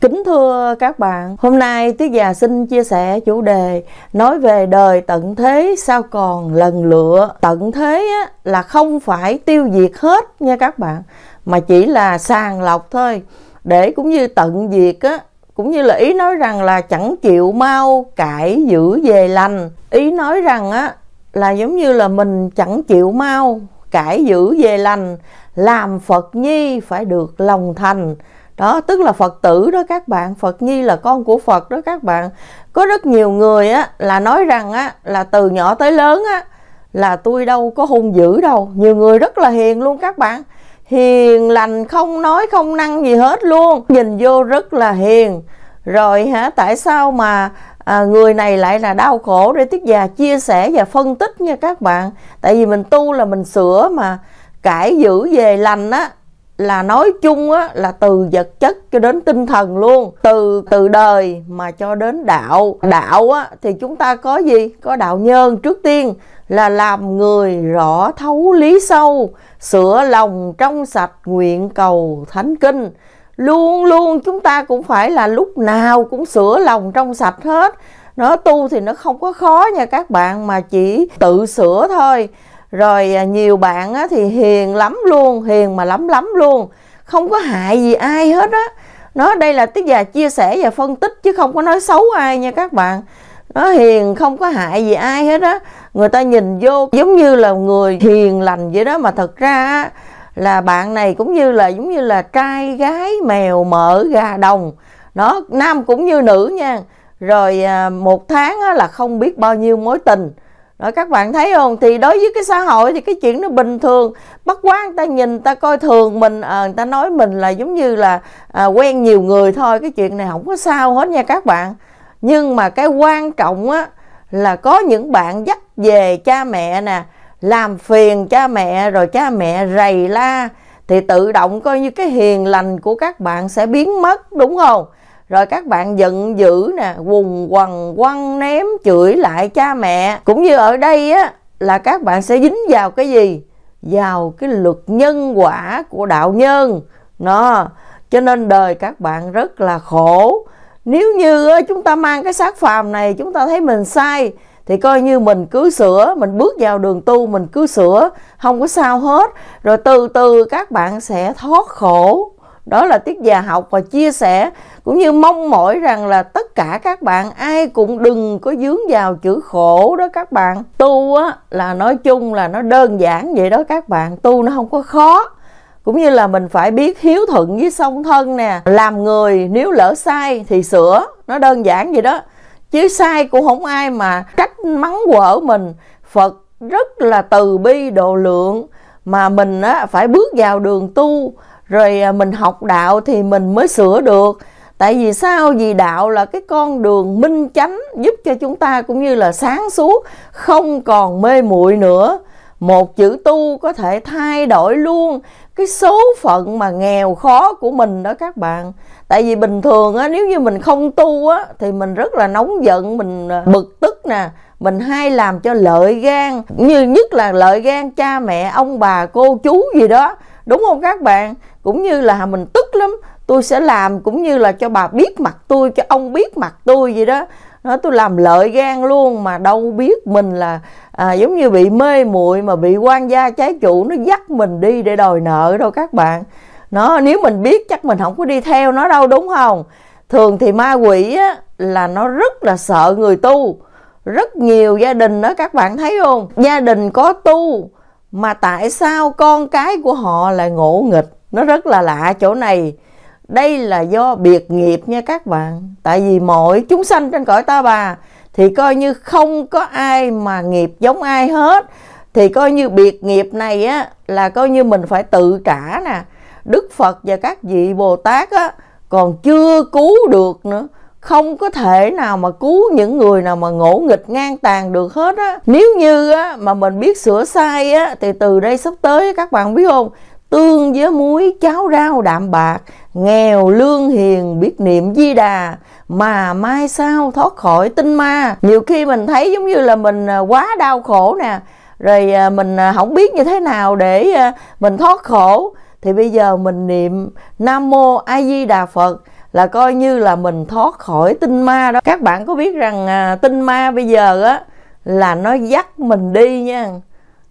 Kính thưa các bạn, hôm nay Tiết Già xin chia sẻ chủ đề nói về đời tận thế sao còn lần lựa. Tận thế là không phải tiêu diệt hết nha các bạn, mà chỉ là sàng lọc thôi. Để cũng như tận diệt á, cũng như là ý nói rằng là chẳng chịu mau cải giữ về lành. Ý nói rằng á, là giống như là mình chẳng chịu mau cải giữ về lành, làm Phật nhi phải được lòng thành đó tức là phật tử đó các bạn phật nhi là con của phật đó các bạn có rất nhiều người á là nói rằng á là từ nhỏ tới lớn á là tôi đâu có hung dữ đâu nhiều người rất là hiền luôn các bạn hiền lành không nói không năng gì hết luôn nhìn vô rất là hiền rồi hả tại sao mà à, người này lại là đau khổ để tiết già chia sẻ và phân tích nha các bạn tại vì mình tu là mình sửa mà cải giữ về lành á là nói chung á, là từ vật chất cho đến tinh thần luôn từ từ đời mà cho đến đạo đạo á, thì chúng ta có gì có đạo nhân trước tiên là làm người rõ thấu lý sâu sửa lòng trong sạch nguyện cầu thánh kinh luôn luôn chúng ta cũng phải là lúc nào cũng sửa lòng trong sạch hết nó tu thì nó không có khó nha các bạn mà chỉ tự sửa thôi rồi à, nhiều bạn thì hiền lắm luôn hiền mà lắm lắm luôn không có hại gì ai hết á nó đây là tiết già chia sẻ và phân tích chứ không có nói xấu ai nha các bạn nó hiền không có hại gì ai hết á người ta nhìn vô giống như là người hiền lành vậy đó mà thật ra là bạn này cũng như là giống như là trai gái mèo mỡ gà đồng nó nam cũng như nữ nha rồi à, một tháng là không biết bao nhiêu mối tình rồi các bạn thấy không thì đối với cái xã hội thì cái chuyện nó bình thường bất quá người ta nhìn người ta coi thường mình à, người ta nói mình là giống như là à, quen nhiều người thôi cái chuyện này không có sao hết nha các bạn nhưng mà cái quan trọng á là có những bạn dắt về cha mẹ nè làm phiền cha mẹ rồi cha mẹ rầy la thì tự động coi như cái hiền lành của các bạn sẽ biến mất đúng không rồi các bạn giận dữ nè quùng quằn quăng ném chửi lại cha mẹ cũng như ở đây á là các bạn sẽ dính vào cái gì vào cái luật nhân quả của đạo nhân nó cho nên đời các bạn rất là khổ nếu như chúng ta mang cái xác phàm này chúng ta thấy mình sai thì coi như mình cứ sửa mình bước vào đường tu mình cứ sửa không có sao hết rồi từ từ các bạn sẽ thoát khổ đó là tiết già học và chia sẻ cũng như mong mỏi rằng là tất cả các bạn ai cũng đừng có dướng vào chữ khổ đó các bạn tu á là nói chung là nó đơn giản vậy đó các bạn tu nó không có khó cũng như là mình phải biết hiếu thuận với song thân nè làm người nếu lỡ sai thì sửa nó đơn giản vậy đó chứ sai cũng không ai mà trách mắng quở mình phật rất là từ bi độ lượng mà mình á, phải bước vào đường tu rồi à, mình học đạo thì mình mới sửa được tại vì sao vì đạo là cái con đường minh chánh giúp cho chúng ta cũng như là sáng suốt không còn mê muội nữa một chữ tu có thể thay đổi luôn cái số phận mà nghèo khó của mình đó các bạn tại vì bình thường á nếu như mình không tu á thì mình rất là nóng giận mình à, bực tức nè mình hay làm cho lợi gan như nhất là lợi gan cha mẹ ông bà cô chú gì đó đúng không các bạn cũng như là mình tức lắm tôi sẽ làm cũng như là cho bà biết mặt tôi cho ông biết mặt tôi vậy đó Nó tôi làm lợi gan luôn mà đâu biết mình là à, giống như bị mê muội mà bị quan gia trái chủ nó dắt mình đi để đòi nợ đâu các bạn nó nếu mình biết chắc mình không có đi theo nó đâu đúng không thường thì ma quỷ á, là nó rất là sợ người tu rất nhiều gia đình đó các bạn thấy không gia đình có tu mà tại sao con cái của họ lại ngộ nghịch nó rất là lạ chỗ này đây là do biệt nghiệp nha các bạn tại vì mọi chúng sanh trên cõi ta bà thì coi như không có ai mà nghiệp giống ai hết thì coi như biệt nghiệp này á là coi như mình phải tự trả nè đức phật và các vị bồ tát á còn chưa cứu được nữa không có thể nào mà cứu những người nào mà ngỗ nghịch ngang tàn được hết á nếu như á mà mình biết sửa sai á thì từ đây sắp tới các bạn biết không tương với muối cháo rau đạm bạc nghèo lương hiền biết niệm di đà mà mai sau thoát khỏi tinh ma nhiều khi mình thấy giống như là mình à, quá đau khổ nè rồi à, mình à, không biết như thế nào để mình thoát khổ thì bây giờ mình niệm nam mô a di đà phật là coi như là mình thoát khỏi tinh ma đó các bạn có biết rằng tinh ma bây giờ á là nó dắt mình đi nha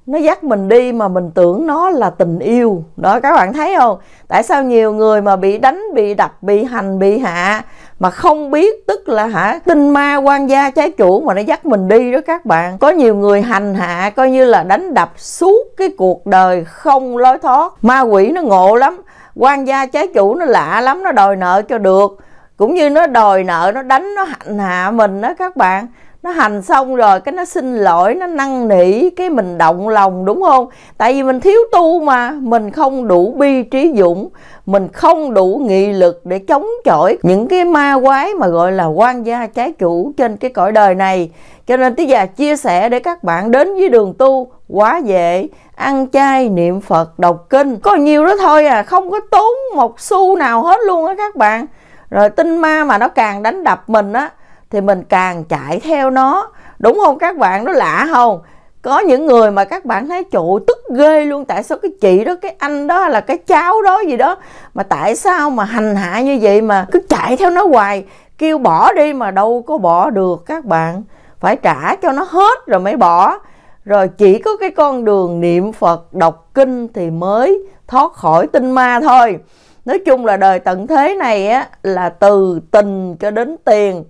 nó dắt mình đi mà mình tưởng nó là tình yêu đó các bạn thấy không tại sao nhiều người mà bị đánh bị đập bị hành bị hạ mà không biết tức là hả tinh ma quan gia trái chủ mà nó dắt mình đi đó các bạn có nhiều người hành hạ coi như là đánh đập suốt cái cuộc đời không lối thoát ma quỷ nó ngộ lắm quan gia trái chủ nó lạ lắm nó đòi nợ cho được cũng như nó đòi nợ nó đánh nó hành hạ mình đó các bạn nó hành xong rồi cái nó xin lỗi nó năn nỉ cái mình động lòng đúng không tại vì mình thiếu tu mà mình không đủ bi trí dũng mình không đủ nghị lực để chống chọi những cái ma quái mà gọi là quan gia trái chủ trên cái cõi đời này cho nên tí già chia sẻ để các bạn đến với đường tu quá dễ ăn chay niệm phật đọc kinh có nhiều đó thôi à không có tốn một xu nào hết luôn á các bạn rồi tinh ma mà nó càng đánh đập mình á thì mình càng chạy theo nó đúng không các bạn nó lạ không có những người mà các bạn thấy trụ tức ghê luôn tại sao cái chị đó cái anh đó là cái cháu đó gì đó mà tại sao mà hành hạ như vậy mà cứ chạy theo nó hoài kêu bỏ đi mà đâu có bỏ được các bạn phải trả cho nó hết rồi mới bỏ rồi chỉ có cái con đường niệm phật đọc kinh thì mới thoát khỏi tinh ma thôi nói chung là đời tận thế này á là từ tình cho đến tiền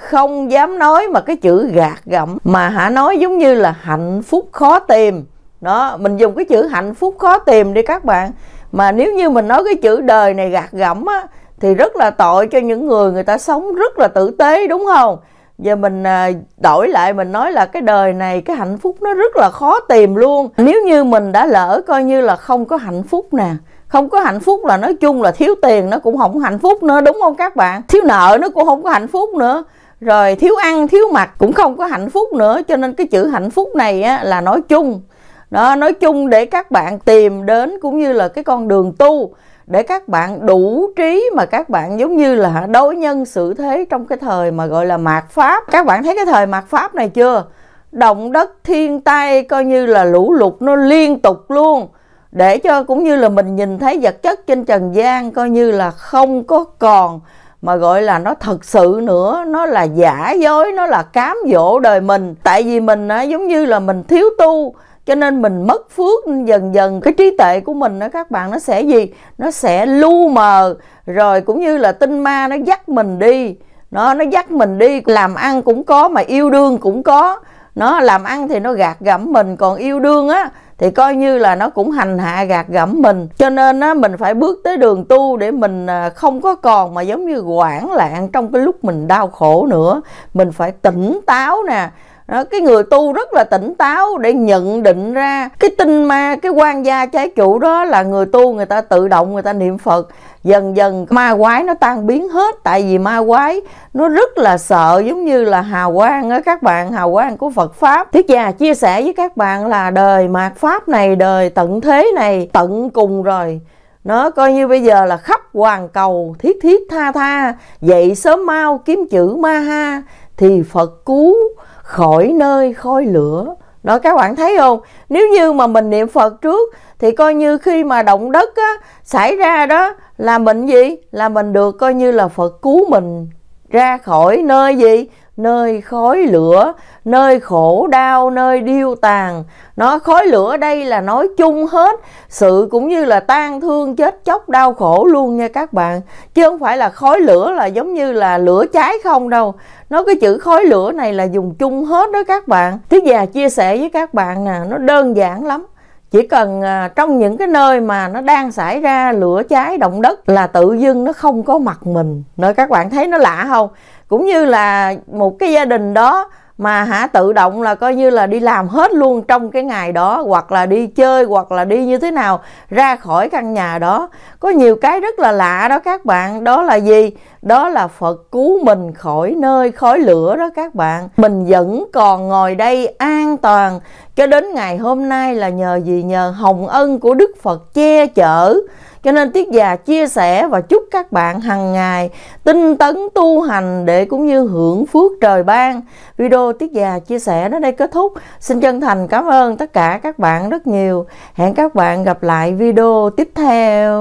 không dám nói mà cái chữ gạt gẫm mà hả nói giống như là hạnh phúc khó tìm đó mình dùng cái chữ hạnh phúc khó tìm đi các bạn mà nếu như mình nói cái chữ đời này gạt gẫm á thì rất là tội cho những người người ta sống rất là tử tế đúng không giờ mình à, đổi lại mình nói là cái đời này cái hạnh phúc nó rất là khó tìm luôn nếu như mình đã lỡ coi như là không có hạnh phúc nè không có hạnh phúc là nói chung là thiếu tiền nó cũng không hạnh phúc nữa đúng không các bạn thiếu nợ nó cũng không có hạnh phúc nữa rồi thiếu ăn thiếu mặc cũng không có hạnh phúc nữa cho nên cái chữ hạnh phúc này á, là nói chung đó nói chung để các bạn tìm đến cũng như là cái con đường tu để các bạn đủ trí mà các bạn giống như là đối nhân xử thế trong cái thời mà gọi là mạt pháp các bạn thấy cái thời mạt pháp này chưa động đất thiên tai coi như là lũ lụt nó liên tục luôn để cho cũng như là mình nhìn thấy vật chất trên trần gian coi như là không có còn mà gọi là nó thật sự nữa nó là giả dối nó là cám dỗ đời mình tại vì mình á giống như là mình thiếu tu cho nên mình mất phước dần dần cái trí tệ của mình đó các bạn nó sẽ gì nó sẽ lu mờ rồi cũng như là tinh ma nó dắt mình đi nó nó dắt mình đi làm ăn cũng có mà yêu đương cũng có nó làm ăn thì nó gạt gẫm mình còn yêu đương á thì coi như là nó cũng hành hạ gạt gẫm mình cho nên á mình phải bước tới đường tu để mình à, không có còn mà giống như hoảng loạn trong cái lúc mình đau khổ nữa mình phải tỉnh táo nè đó, cái người tu rất là tỉnh táo để nhận định ra cái tinh ma cái quan gia trái chủ đó là người tu người ta tự động người ta niệm phật dần dần ma quái nó tan biến hết tại vì ma quái nó rất là sợ giống như là hào quang á các bạn hào quang của phật pháp thiết già chia sẻ với các bạn là đời mạt pháp này đời tận thế này tận cùng rồi nó coi như bây giờ là khắp hoàn cầu thiết thiết tha tha dậy sớm mau kiếm chữ ma ha thì phật cứu khỏi nơi khói lửa đó các bạn thấy không nếu như mà mình niệm phật trước thì coi như khi mà động đất á, xảy ra đó là mình gì là mình được coi như là phật cứu mình ra khỏi nơi gì nơi khói lửa nơi khổ đau nơi điêu tàn nó khói lửa đây là nói chung hết sự cũng như là tan thương chết chóc đau khổ luôn nha các bạn chứ không phải là khói lửa là giống như là lửa cháy không đâu nó cái chữ khói lửa này là dùng chung hết đó các bạn thứ già chia sẻ với các bạn nè nó đơn giản lắm chỉ cần à, trong những cái nơi mà nó đang xảy ra lửa cháy động đất là tự dưng nó không có mặt mình nơi các bạn thấy nó lạ không cũng như là một cái gia đình đó mà hả tự động là coi như là đi làm hết luôn trong cái ngày đó hoặc là đi chơi hoặc là đi như thế nào ra khỏi căn nhà đó có nhiều cái rất là lạ đó các bạn đó là gì đó là phật cứu mình khỏi nơi khói lửa đó các bạn mình vẫn còn ngồi đây an toàn cho đến ngày hôm nay là nhờ gì nhờ hồng ân của Đức Phật che chở cho nên Tiết Già chia sẻ và chúc các bạn hàng ngày tinh tấn tu hành để cũng như hưởng phước trời ban. Video Tiết Già chia sẻ đến đây kết thúc. Xin chân thành cảm ơn tất cả các bạn rất nhiều. Hẹn các bạn gặp lại video tiếp theo.